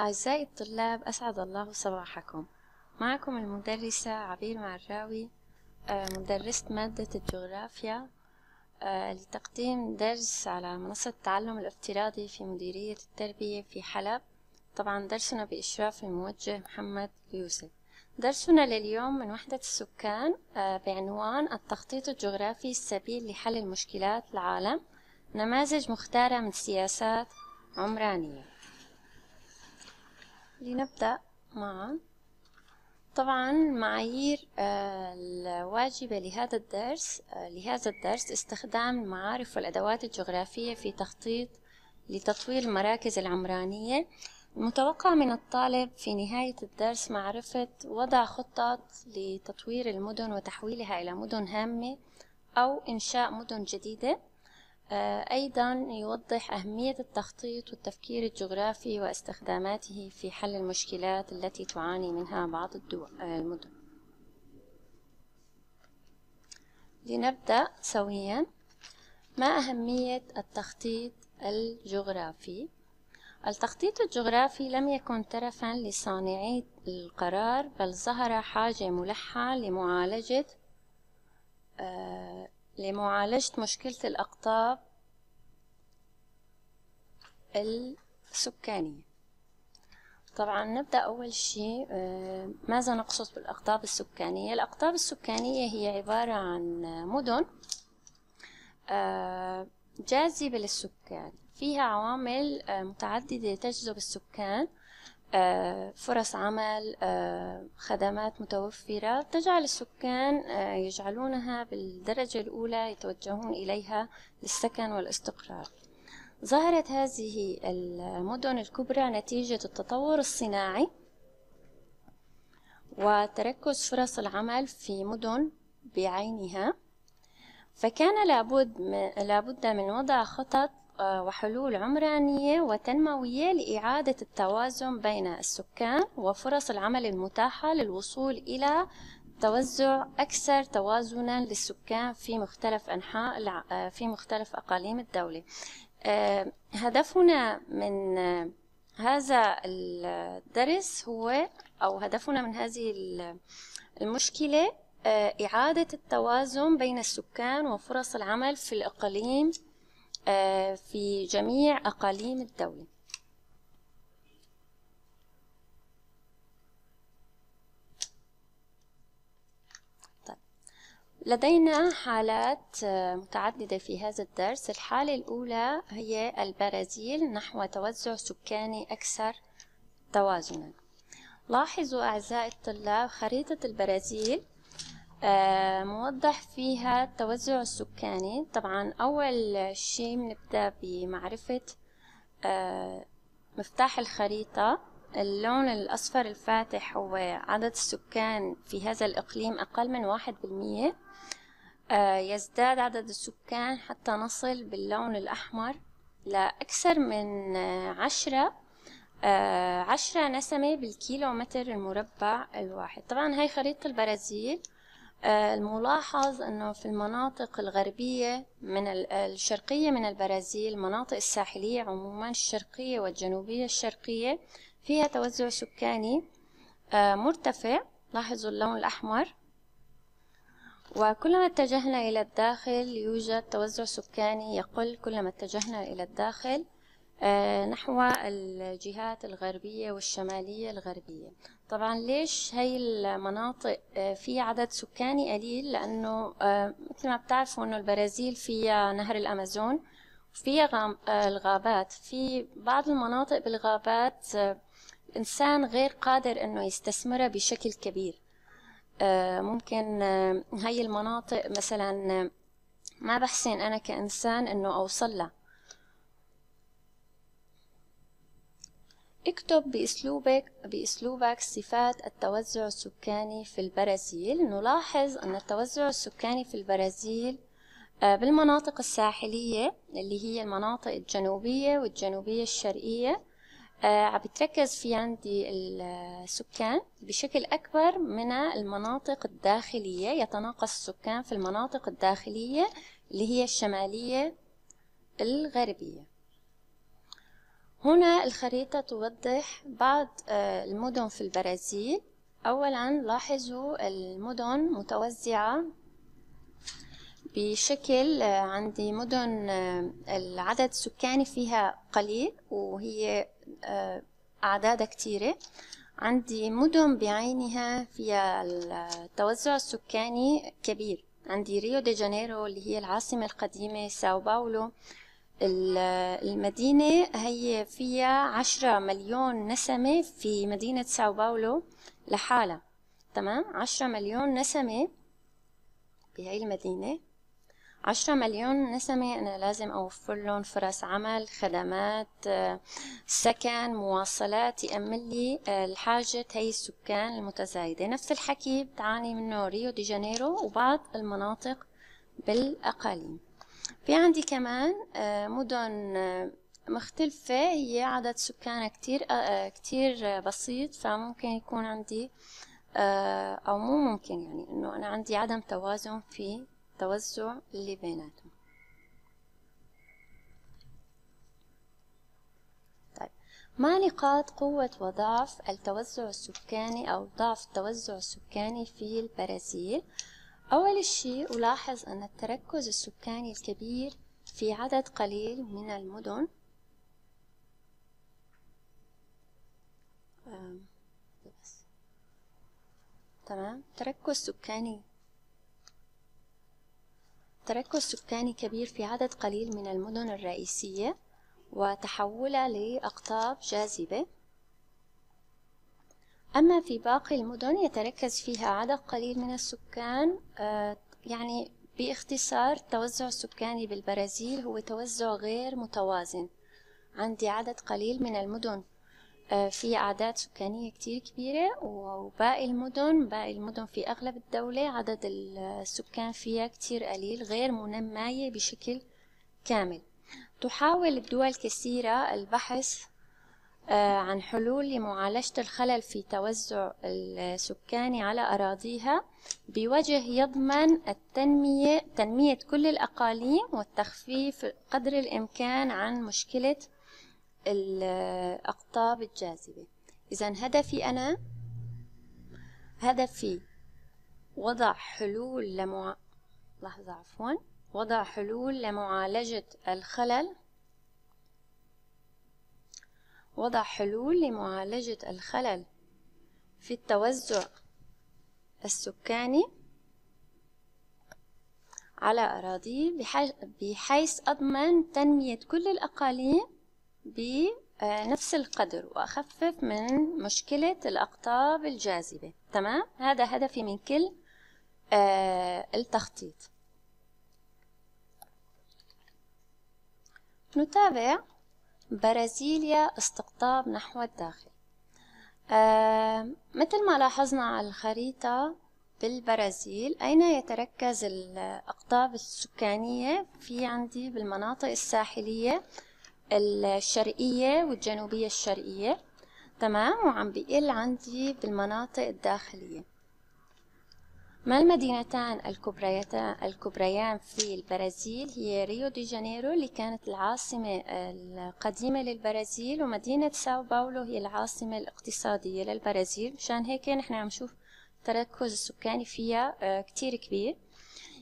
أعزائي الطلاب أسعد الله صباحكم معكم المدرسة عبير معراوي آه، مدرسة مادة الجغرافيا آه، لتقديم درس على منصة التعلم الافتراضي في مديرية التربية في حلب طبعا درسنا بإشراف الموجه محمد يوسف درسنا لليوم من وحدة السكان آه، بعنوان التخطيط الجغرافي السبيل لحل المشكلات العالم نماذج مختارة من سياسات عمرانية لنبدأ معا طبعا معايير آه، الواجبة لهذا الدرس آه، لهذا الدرس استخدام المعارف والأدوات الجغرافية في تخطيط لتطوير المراكز العمرانية المتوقع من الطالب في نهاية الدرس معرفة وضع خطط لتطوير المدن وتحويلها إلى مدن هامة أو إنشاء مدن جديدة آه، أيضا يوضح أهمية التخطيط والتفكير الجغرافي واستخداماته في حل المشكلات التي تعاني منها بعض الدول آه، المدن لنبدأ سويا ما أهمية التخطيط الجغرافي التخطيط الجغرافي لم يكن ترفا لصانعي القرار بل ظهر حاجة ملحة لمعالجة آه، لمعالجة مشكلة الأقطاب السكانية طبعا نبدأ أول شيء آه، ماذا نقصد بالأقطاب السكانية الأقطاب السكانية هي عبارة عن مدن آه، جاذبة للسكان فيها عوامل آه، متعددة تجذب السكان آه، فرص عمل آه، خدمات متوفرة تجعل السكان آه، يجعلونها بالدرجة الأولى يتوجهون إليها للسكن والاستقرار ظهرت هذه المدن الكبرى نتيجة التطور الصناعي وتركز فرص العمل في مدن بعينها فكان لابد لابد من وضع خطط آه، وحلول عمرانية وتنموية لإعادة التوازن بين السكان وفرص العمل المتاحة للوصول إلى توزع أكثر توازنا للسكان في مختلف أنحاء آه، في مختلف أقاليم الدولة آه، هدفنا من هذا الدرس هو أو هدفنا من هذه المشكلة إعادة التوازن بين السكان وفرص العمل في الإقليم آه، في جميع أقاليم الدولة طيب. لدينا حالات آه، متعددة في هذا الدرس الحالة الأولى هي البرازيل نحو توزع سكاني أكثر توازنا لاحظوا أعزائي الطلاب خريطة البرازيل آه، موضح فيها التوزع السكاني طبعا أول شيء بنبدأ بمعرفة آه، مفتاح الخريطة اللون الأصفر الفاتح هو عدد السكان في هذا الإقليم أقل من واحد بالمية آه، يزداد عدد السكان حتى نصل باللون الأحمر لأكثر من عشرة عشرة نسمة بالكيلو متر المربع الواحد طبعا هاي خريطة البرازيل آه، الملاحظ أنه في المناطق الغربية من الشرقية من البرازيل المناطق الساحلية عموما الشرقية والجنوبية الشرقية فيها توزع سكاني آه، مرتفع لاحظوا اللون الأحمر وكلما اتجهنا إلى الداخل يوجد توزع سكاني يقل كلما اتجهنا إلى الداخل آه، نحو الجهات الغربية والشمالية الغربية طبعا ليش هاي المناطق آه، في عدد سكاني قليل لأنه آه، مثل ما بتعرفوا أنه البرازيل فيها نهر الأمازون وفيها الغابات في بعض المناطق بالغابات الإنسان غير قادر أنه يستثمرها بشكل كبير ممكن هاي المناطق مثلا ما بحسن أنا كإنسان أنه أوصل لها اكتب بأسلوبك بأسلوبك صفات التوزع السكاني في البرازيل نلاحظ أن التوزع السكاني في البرازيل آه، بالمناطق الساحلية اللي هي المناطق الجنوبية والجنوبية الشرقية آه، عم بتركز في عندي السكان بشكل أكبر من المناطق الداخلية يتناقص السكان في المناطق الداخلية اللي هي الشمالية الغربية هنا الخريطة توضح بعض آه، المدن في البرازيل أولا لاحظوا المدن متوزعة بشكل آه، عندي مدن آه، العدد السكاني فيها قليل وهي أعدادها كتيرة عندي مدن بعينها فيها التوزع السكاني كبير عندي ريو دي جانيرو اللي هي العاصمة القديمة ساو باولو المدينة هي فيها عشرة مليون نسمة في مدينة ساو باولو لحالها تمام عشرة مليون نسمة بهاي المدينة عشرة مليون نسمة أنا لازم أوفر لهم فرص عمل خدمات آه، سكن مواصلات يأمن لي آه، الحاجة هي السكان المتزايدة نفس الحكي بتعاني منه ريو دي جانيرو وبعض المناطق بالأقاليم في عندي كمان آه، مدن آه، مختلفة هي عدد سكانها كتير آه، كتير بسيط فممكن يكون عندي أو مو ممكن يعني إنه أنا عندي عدم توازن في توزع اللي بيناتهم طيب ما نقاط قوة وضعف التوزع السكاني أو ضعف التوزع السكاني في البرازيل؟ أول شيء ألاحظ أن التركز السكاني الكبير في عدد قليل من المدن تمام تركز سكاني تركز سكاني كبير في عدد قليل من المدن الرئيسية وتحولها لأقطاب جاذبة أما في باقي المدن يتركز فيها عدد قليل من السكان آه، يعني باختصار التوزع السكاني بالبرازيل هو توزع غير متوازن عندي عدد قليل من المدن آه، في أعداد سكانية كتير كبيرة وباقي المدن باقي المدن في أغلب الدولة عدد السكان فيها كتير قليل غير منماية بشكل كامل تحاول الدول كثيرة البحث آه، عن حلول لمعالجة الخلل في توزع السكاني على أراضيها بوجه يضمن التنمية تنمية كل الأقاليم والتخفيف قدر الإمكان عن مشكلة الأقطاب الجاذبة إذا هدفي أنا هدفي وضع حلول لمع... لحظة عفوا وضع حلول لمعالجة الخلل وضع حلول لمعالجة الخلل في التوزع السكاني على أراضيه بحيث أضمن تنمية كل الأقاليم بنفس القدر وأخفف من مشكلة الأقطاب الجاذبة تمام؟ هذا هدفي من كل آه، التخطيط نتابع برازيليا استقطاب نحو الداخل آه مثل ما لاحظنا على الخريطة بالبرازيل أين يتركز الأقطاب السكانية في عندي بالمناطق الساحلية الشرقية والجنوبية الشرقية تمام وعم بقل عندي بالمناطق الداخلية ما المدينتان الكبريتان الكبريان في البرازيل هي ريو دي جانيرو اللي كانت العاصمة آه، القديمة للبرازيل ومدينة ساو باولو هي العاصمة الاقتصادية للبرازيل مشان هيك نحن عم نشوف تركز السكاني فيها آه، كتير كبير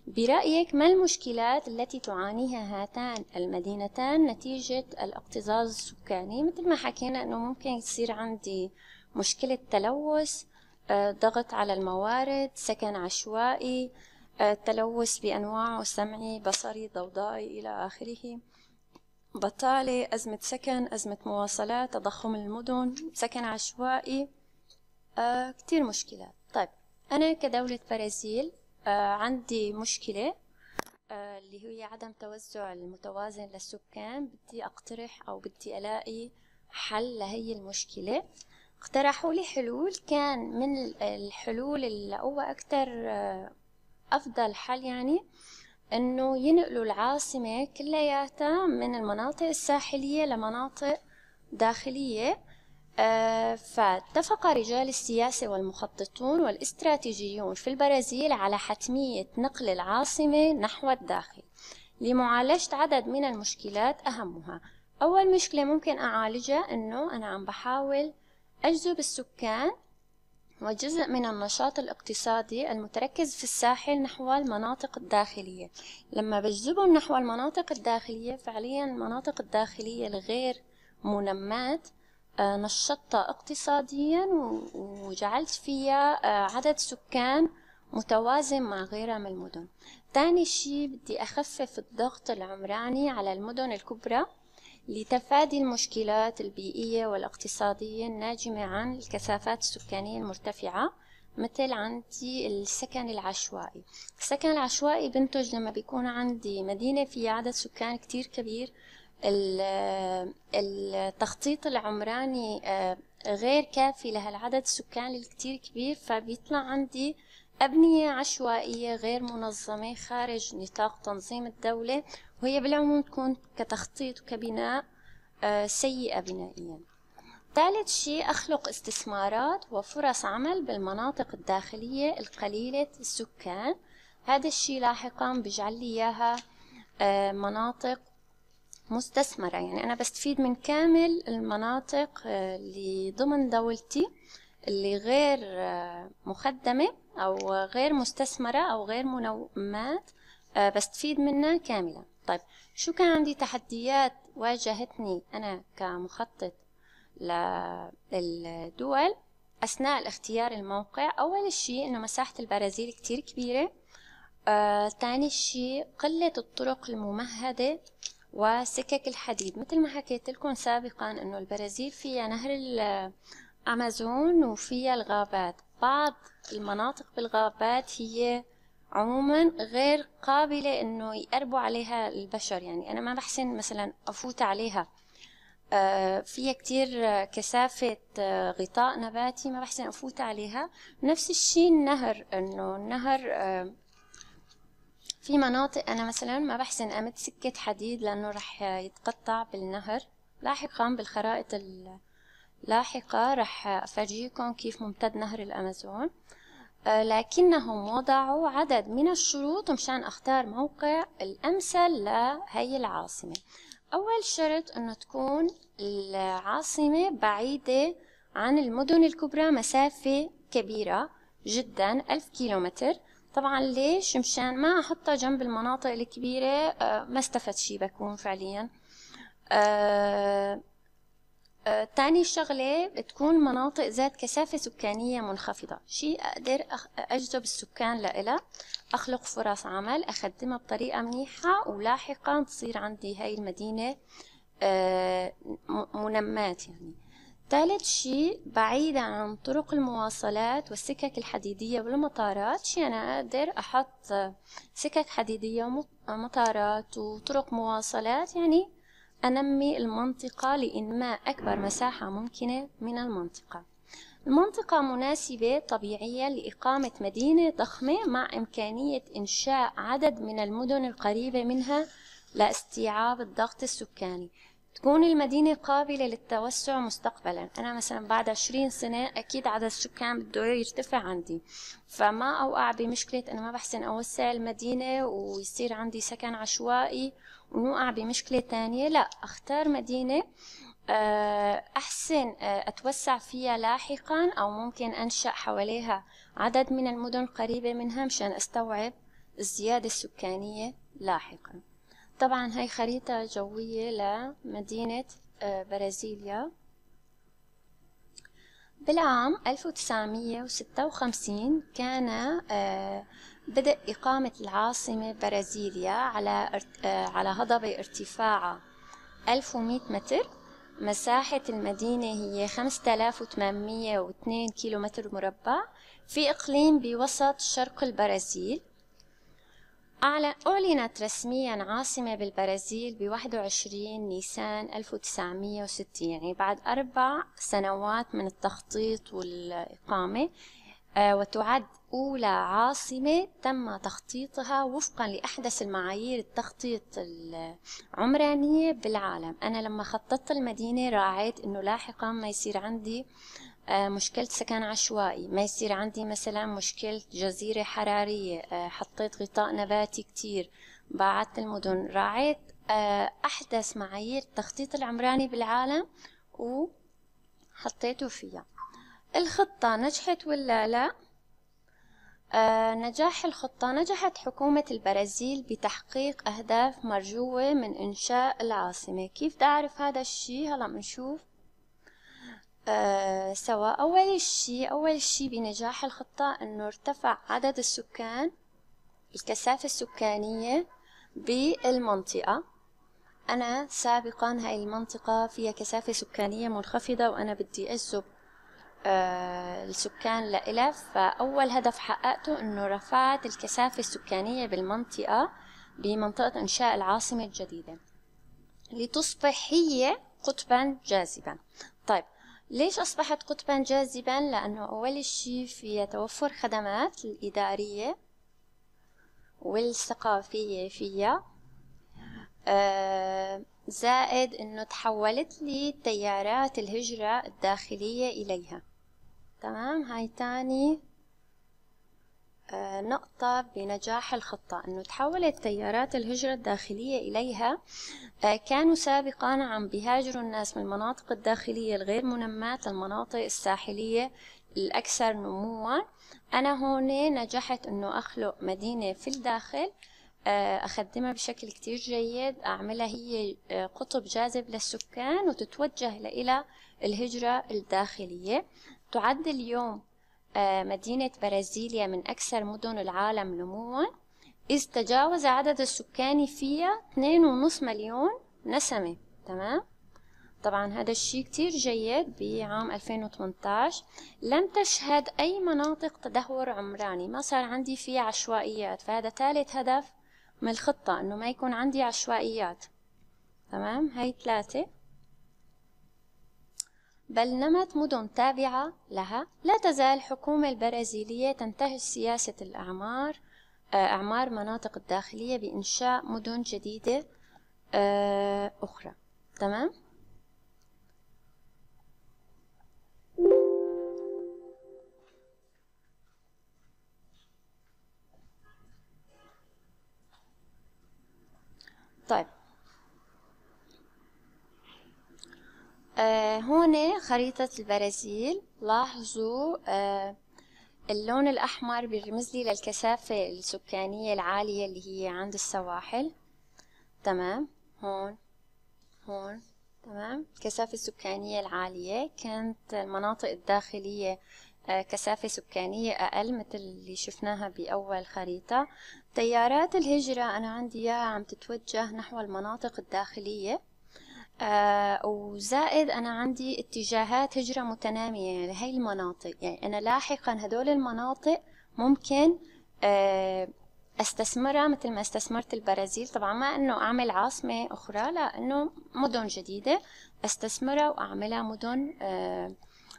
برأيك ما المشكلات التي تعانيها هاتان المدينتان نتيجة الاكتظاظ السكاني مثل ما حكينا أنه ممكن يصير عندي مشكلة تلوث آه، ضغط على الموارد سكن عشوائي آه، تلوث بأنواعه سمعي بصري ضوضائي إلى آخره بطالة أزمة سكن أزمة مواصلات تضخم المدن سكن عشوائي آه، كتير مشكلات طيب أنا كدولة برازيل عندي مشكلة اللي هي عدم توزع المتوازن للسكان بدي أقترح أو بدي ألاقي حل لهي المشكلة اقترحوا لي حلول كان من الحلول اللي هو أكتر آه، أفضل حل يعني إنه ينقلوا العاصمة كلياتها من المناطق الساحلية لمناطق داخلية آه، فاتفق رجال السياسة والمخططون والاستراتيجيون في البرازيل على حتمية نقل العاصمة نحو الداخل لمعالجة عدد من المشكلات أهمها أول مشكلة ممكن أعالجها أنه أنا عم بحاول أجذب السكان وجزء من النشاط الاقتصادي المتركز في الساحل نحو المناطق الداخلية لما بجذبهم نحو المناطق الداخلية فعليا المناطق الداخلية الغير منماة آه، نشطتها اقتصاديا وجعلت فيها آه، عدد سكان متوازن مع غيرها من المدن تاني شي بدي أخفف الضغط العمراني على المدن الكبرى لتفادي المشكلات البيئية والاقتصادية الناجمة عن الكثافات السكانية المرتفعة مثل عندي السكن العشوائي السكن العشوائي بنتج لما بيكون عندي مدينة فيها عدد سكان كتير كبير التخطيط العمراني آه، غير كافي لهالعدد السكان الكتير كبير فبيطلع عندي أبنية عشوائية غير منظمة خارج نطاق تنظيم الدولة وهي بالعموم تكون كتخطيط وكبناء آه، سيئة بنائيا ثالث شيء أخلق استثمارات وفرص عمل بالمناطق الداخلية القليلة السكان هذا الشيء لاحقا بجعل لي إياها آه، مناطق مستثمرة يعني أنا بستفيد من كامل المناطق آه، اللي ضمن دولتي اللي غير مخدمة أو غير مستثمرة أو غير منومات بستفيد منها كاملاً طيب شو كان عندي تحديات واجهتني أنا كمخطط للدول أثناء اختيار الموقع أول شيء أنه مساحة البرازيل كتير كبيرة آه، تاني شيء قلة الطرق الممهدة وسكك الحديد مثل ما حكيت لكم سابقا أنه البرازيل فيها نهر الأمازون وفيها الغابات بعض المناطق بالغابات هي عموما غير قابلة انه يقربوا عليها البشر يعني انا ما بحسن مثلا افوت عليها آه، فيها كتير كثافة آه، غطاء نباتي ما بحسن أفوت عليها نفس الشيء النهر إنه النهر آه، في مناطق أنا مثلا ما بحسن أمد سكة حديد لأنه رح يتقطع بالنهر لاحقا بالخرائط اللاحقة رح أفرجيكم كيف ممتد نهر الأمازون لكنهم وضعوا عدد من الشروط مشان أختار موقع الأمثل لهي العاصمة أول شرط أنه تكون العاصمة بعيدة عن المدن الكبرى مسافة كبيرة جدا ألف كيلومتر طبعا ليش مشان ما أحطها جنب المناطق الكبيرة آه، ما استفدت شي بكون فعليا آه، تاني شغلة تكون مناطق ذات كثافة سكانية منخفضة شيء أقدر أجذب السكان لإلها أخلق فرص عمل أخدمها بطريقة منيحة ولاحقا تصير عندي هاي المدينة آه، منماة يعني ثالث شيء بعيدة عن طرق المواصلات والسكك الحديدية والمطارات شي أنا أقدر أحط سكك حديدية ومطارات وطرق مواصلات يعني أنمي المنطقة لإنماء أكبر مساحة ممكنة من المنطقة المنطقة مناسبة طبيعية لإقامة مدينة ضخمة مع إمكانية إنشاء عدد من المدن القريبة منها لاستيعاب الضغط السكاني تكون المدينة قابلة للتوسع مستقبلا أنا مثلا بعد عشرين سنة أكيد عدد السكان بده يرتفع عندي فما أوقع بمشكلة أنا ما بحسن أوسع المدينة ويصير عندي سكن عشوائي وقع بمشكلة تانية لا اختار مدينة آه، أحسن آه، أتوسع فيها لاحقا أو ممكن أنشأ حواليها عدد من المدن قريبة منها مشان أستوعب الزيادة السكانية لاحقا طبعا هاي خريطة جوية لمدينة آه، برازيليا بالعام 1956 كان بدء إقامة العاصمة برازيليا على آه، على هضبة ارتفاعها 1100 متر مساحة المدينة هي 5802 كيلومتر مربع في إقليم بوسط شرق البرازيل أعلنت رسميا عاصمة بالبرازيل ب 21 نيسان 1960 يعني بعد أربع سنوات من التخطيط والإقامة آه، وتعد أولى عاصمة تم تخطيطها وفقا لأحدث المعايير التخطيط العمرانية بالعالم أنا لما خططت المدينة راعيت أنه لاحقا ما يصير عندي آه، مشكلة سكن عشوائي ما يصير عندي مثلا مشكلة جزيرة حرارية آه، حطيت غطاء نباتي كتير بعدت المدن راعيت آه، أحدث معايير التخطيط العمراني بالعالم وحطيته فيها الخطة نجحت ولا لا آه، نجاح الخطة نجحت حكومة البرازيل بتحقيق أهداف مرجوة من إنشاء العاصمة كيف بدي أعرف هذا الشي هلا بنشوف آه، سواء سوا أول شي أول شي بنجاح الخطة إنه ارتفع عدد السكان الكثافة السكانية بالمنطقة أنا سابقا هاي المنطقة فيها كثافة سكانية منخفضة وأنا بدي أجذب السكان آه، لإله فأول هدف حققته أنه رفعت الكثافة السكانية بالمنطقة بمنطقة إنشاء العاصمة الجديدة لتصبح هي قطبا جاذبا طيب ليش أصبحت قطبا جاذبا؟ لأنه أول شيء فيها توفر خدمات الإدارية والثقافية فيها آه، زائد أنه تحولت لي تيارات الهجرة الداخلية إليها تمام هاي تاني آه، نقطة بنجاح الخطة أنه تحولت تيارات الهجرة الداخلية إليها آه، كانوا سابقا عم بيهاجروا الناس من المناطق الداخلية الغير منمات المناطق الساحلية الأكثر نموا أنا هون نجحت أنه أخلق مدينة في الداخل آه، أخدمها بشكل كتير جيد أعملها هي قطب جاذب للسكان وتتوجه إلى الهجرة الداخلية تعد اليوم آه، مدينة برازيليا من أكثر مدن العالم نمواً إذ تجاوز عدد السكان فيها 2.5 مليون نسمة تمام؟ طبعا هذا الشيء كتير جيد بعام 2018 لم تشهد أي مناطق تدهور عمراني ما صار عندي فيها عشوائيات فهذا ثالث هدف من الخطة أنه ما يكون عندي عشوائيات تمام هاي ثلاثة بل نمت مدن تابعة لها لا تزال الحكومة البرازيلية تنتهج سياسة الأعمار آه، أعمار مناطق الداخلية بإنشاء مدن جديدة آه، أخرى تمام؟ طيب آه هون خريطة البرازيل لاحظوا آه اللون الأحمر بيرمز لي للكثافة السكانية العالية اللي هي عند السواحل تمام هون هون تمام الكثافة السكانية العالية كانت المناطق الداخلية آه، كثافة سكانية أقل مثل اللي شفناها بأول خريطة تيارات الهجرة أنا عندي إياها عم تتوجه نحو المناطق الداخلية آه وزائد أنا عندي اتجاهات هجرة متنامية لهي يعني المناطق يعني أنا لاحقا هدول المناطق ممكن آه استثمرها مثل ما استثمرت البرازيل طبعا ما انه اعمل عاصمة اخرى لا انه مدن جديدة استثمرها واعملها مدن آه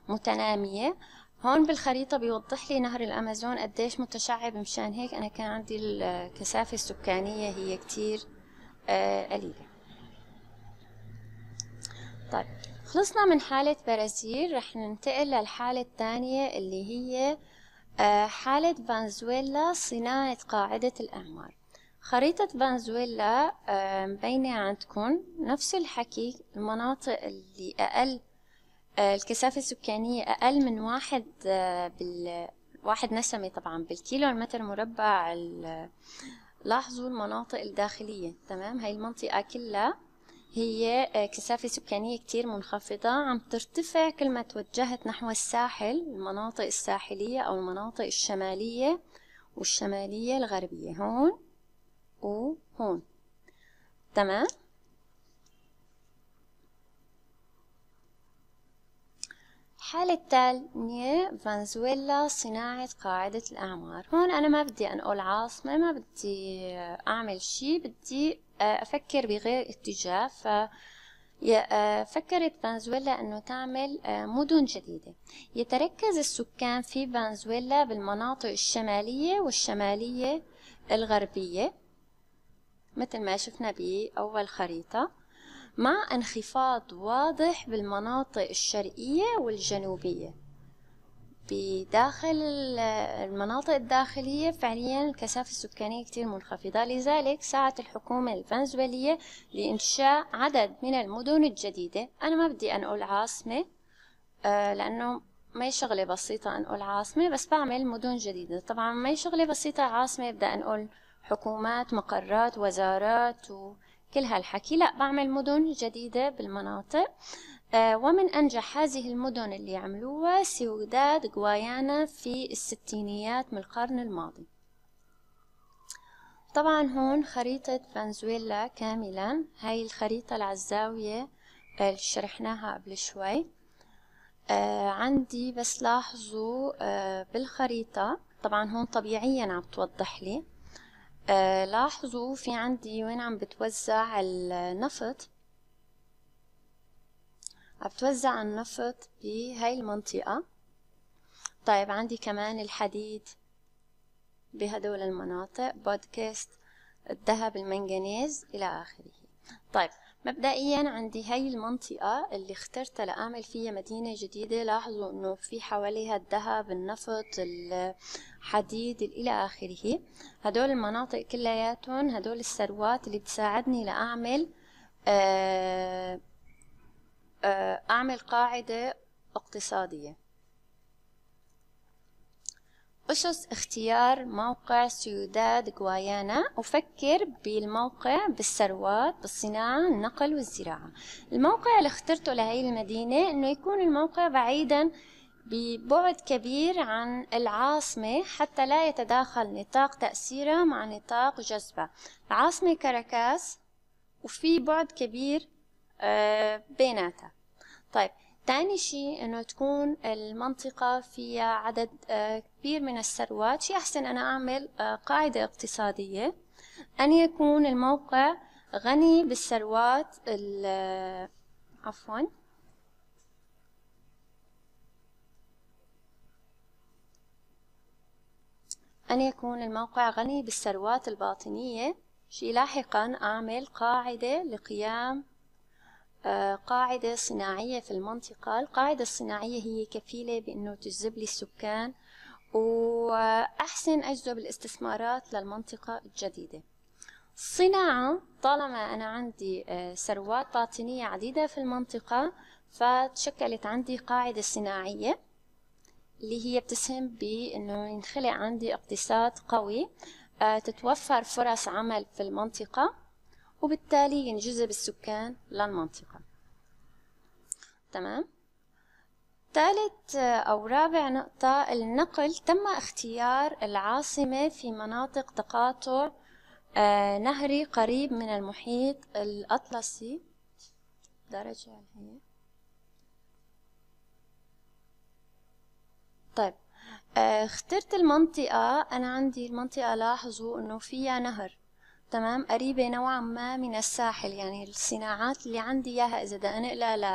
متنامية هون بالخريطة بيوضح لي نهر الأمازون قديش متشعب مشان هيك أنا كان عندي الكثافة السكانية هي كتير آه، قليلة طيب خلصنا من حالة برازيل رح ننتقل للحالة الثانية اللي هي آه، حالة فنزويلا صناعة قاعدة الأعمار خريطة فنزويلا آه، مبينة عندكم نفس الحكي المناطق اللي أقل آه، الكثافة السكانية أقل من واحد بال واحد نسمة طبعا بالكيلو متر مربع لاحظوا المناطق الداخلية تمام هاي المنطقة كلها هي آه، كثافة سكانية كتير منخفضة عم ترتفع كل ما توجهت نحو الساحل المناطق الساحلية أو المناطق الشمالية والشمالية الغربية هون وهون تمام الحالة التالية فنزويلا صناعة قاعدة الأعمار هون أنا ما بدي أنقل عاصمة ما بدي آه، أعمل شي بدي أفكر بغير اتجاه ف آه، فكرت فنزويلا أنه تعمل آه، مدن جديدة يتركز السكان في فنزويلا بالمناطق الشمالية والشمالية الغربية مثل ما شفنا بأول خريطة مع انخفاض واضح بالمناطق الشرقية والجنوبية بداخل المناطق الداخلية فعليا الكثافة السكانية كتير منخفضة لذلك سعت الحكومة الفنزويلية لإنشاء عدد من المدن الجديدة أنا ما بدي أنقل عاصمة آه، لأنه ما شغلة بسيطة أنقل عاصمة بس بعمل مدن جديدة طبعا ما شغلة بسيطة عاصمة بدي أنقل حكومات مقرات وزارات وكل هالحكي لا بعمل مدن جديدة بالمناطق آه، ومن أنجح هذه المدن اللي عملوها سيوداد غوايانا في الستينيات من القرن الماضي طبعا هون خريطة فنزويلا كاملا هاي الخريطة العزاوية آه، اللي شرحناها قبل شوي آه، عندي بس لاحظوا بالخريطة طبعا هون طبيعيا عم توضح لي لاحظوا في عندي وين عم بتوزع النفط بتوزع النفط بهاي المنطقة طيب عندي كمان الحديد بهدول المناطق بودكاست الذهب المنغنيز إلى آخره طيب مبدئيا عندي هاي المنطقة اللي اخترتها لأعمل فيها مدينة جديدة لاحظوا انه في حواليها الذهب النفط الحديد الى اخره هدول المناطق كلياتهم هدول الثروات اللي بتساعدني لأعمل آه آه، أعمل قاعدة اقتصادية أسس اختيار موقع سيوداد غوايانا أفكر بالموقع بالثروات بالصناعة النقل والزراعة الموقع اللي اخترته لهي المدينة أنه يكون الموقع بعيدا ببعد كبير عن العاصمة حتى لا يتداخل نطاق تأثيرها مع نطاق جذبها العاصمة كاراكاس وفي بعد كبير آه، بيناتها طيب تاني شيء انه تكون المنطقة فيها عدد آه، كبير من الثروات شيء احسن انا اعمل آه، قاعدة اقتصادية ان يكون الموقع غني بالثروات عفوا أن يكون الموقع غني بالثروات الباطنية شي لاحقا أعمل قاعدة لقيام آه، قاعدة صناعية في المنطقة القاعدة الصناعية هي كفيلة بأنه تجذب لي السكان وأحسن أجذب الاستثمارات للمنطقة الجديدة الصناعة طالما أنا عندي آه، ثروات باطنية عديدة في المنطقة فتشكلت عندي قاعدة صناعية اللي هي بتسهم بأنه ينخلق عندي اقتصاد قوي آه، تتوفر فرص عمل في المنطقة وبالتالي ينجذب السكان للمنطقة تمام ثالث آه، أو رابع نقطة النقل تم اختيار العاصمة في مناطق تقاطع آه، نهري قريب من المحيط الأطلسي درجة هي طيب آه، اخترت المنطقة أنا عندي المنطقة لاحظوا أنه فيها نهر تمام قريبة نوعا ما من الساحل يعني الصناعات اللي عندي إياها إذا بدي أنقلها ل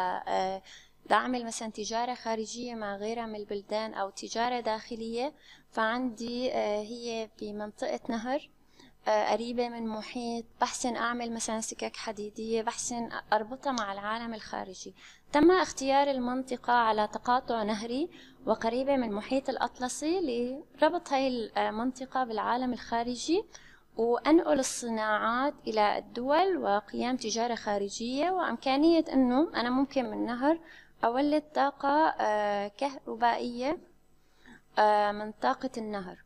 أعمل آه، مثلا تجارة خارجية مع غيرها من البلدان أو تجارة داخلية فعندي آه، هي بمنطقة نهر آه، قريبة من محيط بحسن أعمل مثلا سكك حديدية بحسن أربطها مع العالم الخارجي تم اختيار المنطقة على تقاطع نهري وقريبة من محيط الأطلسي لربط هاي المنطقة بالعالم الخارجي وأنقل الصناعات إلى الدول وقيام تجارة خارجية وإمكانية أنه أنا ممكن من نهر أولد طاقة آه، كهربائية آه، من طاقة النهر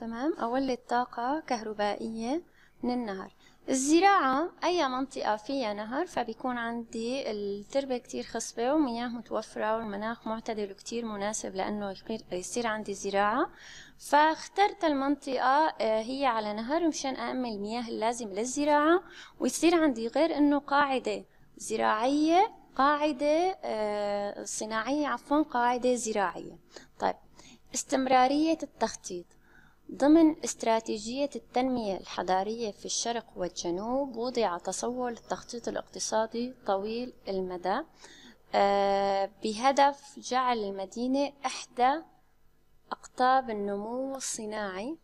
تمام أولد طاقة كهربائية من النهر الزراعة أي منطقة فيها نهر فبيكون عندي التربة كتير خصبة ومياه متوفرة والمناخ معتدل وكتير مناسب لأنه يصير عندي زراعة فاخترت المنطقة آه، هي على نهر مشان أأمن المياه اللازمة للزراعة ويصير عندي غير أنه قاعدة زراعية قاعدة آه، صناعية عفوا قاعدة زراعية طيب استمرارية التخطيط ضمن استراتيجية التنمية الحضارية في الشرق والجنوب وضع تصور للتخطيط الاقتصادي طويل المدى آه، بهدف جعل المدينة إحدى أقطاب النمو الصناعي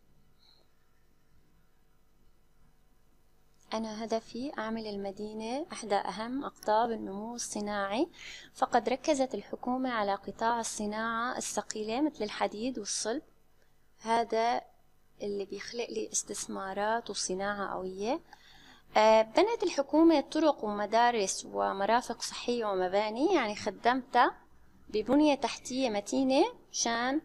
أنا هدفي أعمل المدينة إحدى أهم أقطاب النمو الصناعي فقد ركزت الحكومة على قطاع الصناعة الثقيلة مثل الحديد والصلب هذا اللي بيخلق لي استثمارات وصناعة قوية آه، بنت الحكومة طرق ومدارس ومرافق صحية ومباني يعني خدمتها ببنية تحتية متينة مشان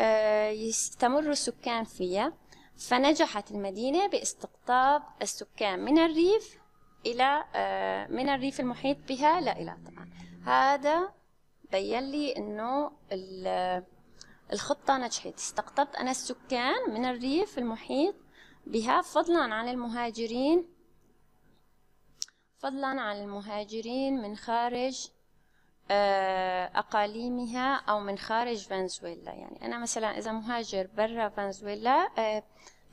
آه، يستمر السكان فيها فنجحت المدينة باستقطاب السكان من الريف إلى آه، من الريف المحيط بها لا إلى طبعا هذا بين لي إنه الخطة نجحت استقطبت أنا السكان من الريف المحيط بها فضلا عن المهاجرين فضلا عن المهاجرين من خارج آه، أقاليمها أو من خارج فنزويلا يعني أنا مثلا إذا مهاجر برا فنزويلا آه،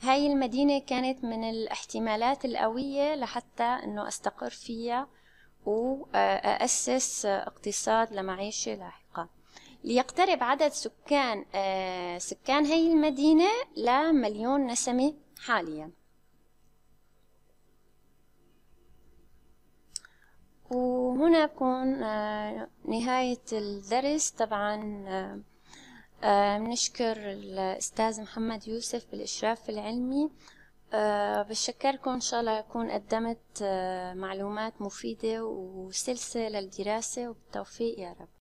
هاي المدينة كانت من الاحتمالات القوية لحتى أنه أستقر فيها وأسس آه، اقتصاد لمعيشة لاحقة ليقترب عدد سكان آه، سكان هي المدينة لمليون نسمة حاليا وهنا بكون آه، نهاية الدرس طبعا بنشكر آه، الأستاذ محمد يوسف بالإشراف العلمي بشكركم إن شاء الله أكون قدمت معلومات مفيدة وسلسة للدراسة وبالتوفيق يا رب